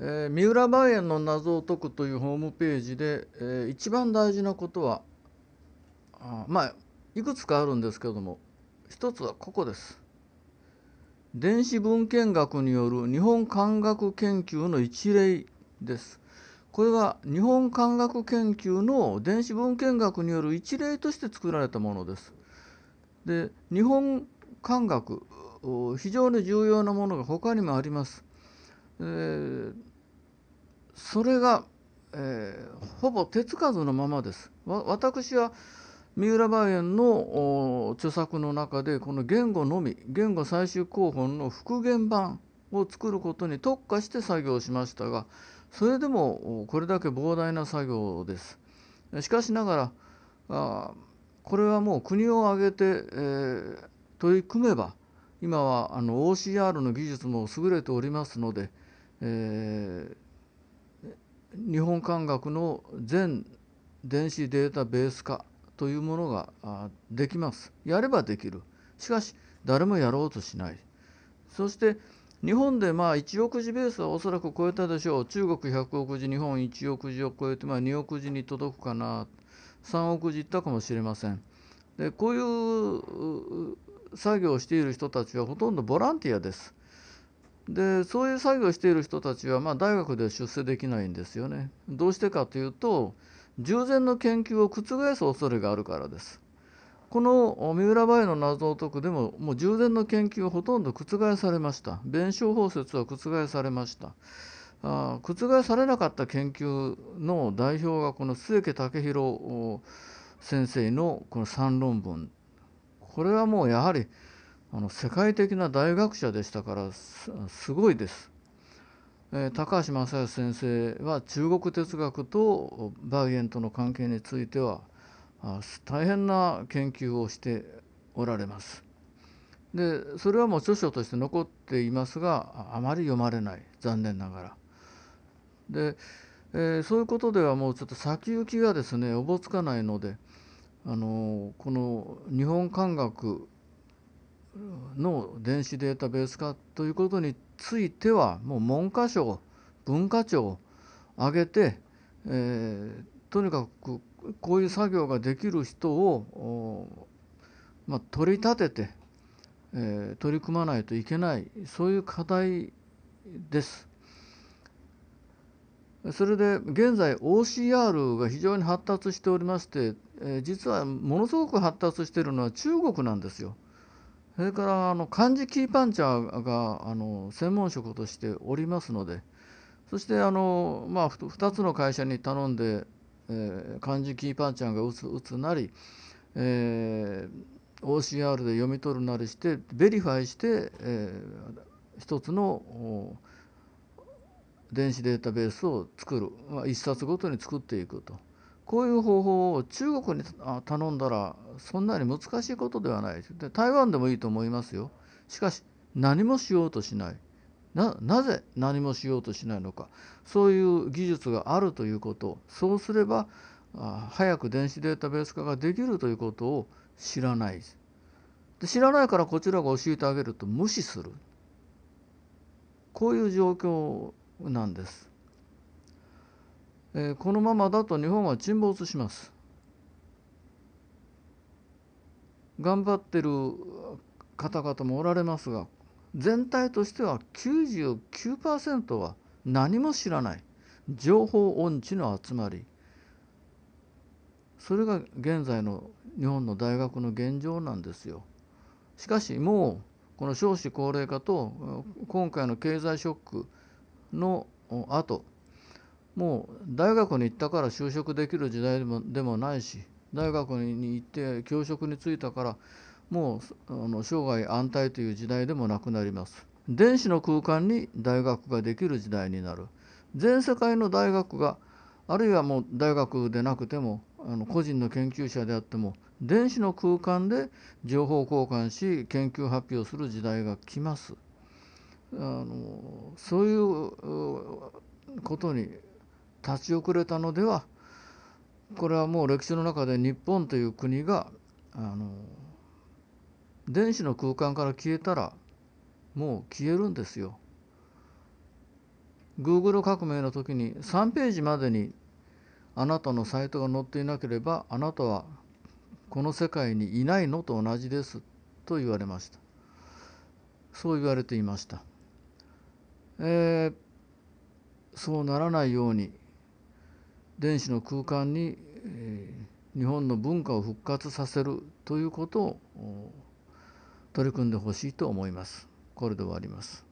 えー、三浦梅園の謎を解くというホームページで、えー、一番大事なことはあまあいくつかあるんですけども一つはここです。電子文献学による日本漢学研究の一例です。これは日本漢学研究の電子文献学による一例として作られたものです。で日本漢学非常に重要なものが他にもあります。えそれが、えー、ほぼ手つかずのままです。私は三浦梅園の著作の中でこの言語のみ言語最終広報の復元版を作ることに特化して作業しましたがそれでもこれだけ膨大な作業です。しかしながらこれはもう国を挙げて、えー、取り組めば今はあの OCR の技術も優れておりますので、えー、日本漢学の全電子データベース化というものができます。やればできる。しかし誰もやろうとしない。そして日本でまあ1億字ベースはおそらく超えたでしょう。中国100億字、日本1億字を超えてまあ2億字に届くかな、3億字いったかもしれません。でこういう作業をしている人たちはほとんどボランティアです。でそういう作業をしている人たちは、まあ、大学で出世できないんですよね。どうしてかというと従前の研究を覆す恐れがあるからです。この三浦梅の謎を解くでももう従前の研究はほとんど覆されました。弁証法説は覆されました。あ覆されなかった研究の代表がこの末家武宏先生のこの3論文これはもうやはりあの世界的な大学者でしたからすごいです。えー、高橋正義先生は中国哲学とバイエンとの関係については大変な研究をしておられます。でそれはもう著書として残っていますがあまり読まれない残念ながら。で、えー、そういうことではもうちょっと先行きがですねおぼつかないのであのこの日本漢学の電子データベース化ということについてはもう文科省文化庁を挙げて、えー、とにかくこういう作業ができる人を、まあ、取り立てて、えー、取り組まないといけないそういう課題です。それで現在 OCR が非常に発達しておりまして、えー、実はものすごく発達しているのは中国なんですよ。それからあの漢字キーパンチャーがあの専門職としておりますのでそしてあの、まあ、2つの会社に頼んで、えー、漢字キーパンチャーが打つ打つなり、えー、OCR で読み取るなりしてベリファイして、えー、1つの電子データベースを作る、まあ、1冊ごとに作っていくと。こういう方法を中国に頼んだらそんなに難しいことではないで台湾でもいいと思いますよしかし何もしようとしないななぜ何もしようとしないのかそういう技術があるということそうすれば早く電子データベース化ができるということを知らないで知らないからこちらが教えてあげると無視するこういう状況なんです。えこのままだと日本は沈没します。頑張ってる方々もおられますが全体としては99%は何も知らない情報音痴の集まりそれが現在の日本の大学の現状なんですよ。しかしもうこの少子高齢化と今回の経済ショックの後もう大学に行ったから就職できる時代でもでもないし大学に行って教職に就いたからもうあの生涯安泰という時代でもなくなります。電子の空間に大学ができる時代になる。全世界の大学があるいはもう大学でなくてもあの個人の研究者であっても電子の空間で情報交換し研究発表する時代が来ます。あのそういうことに立ち遅れたのではこれはもう歴史の中で日本という国があの電子の空間から消えたらもう消えるんですよ。Google 革命の時に3ページまでにあなたのサイトが載っていなければあなたはこの世界にいないのと同じですと言われました。そう言われていました。えー、そうならないように電子の空間に、え日本の文化を復活させるということを取り組んでほしいと思います。これで終わります。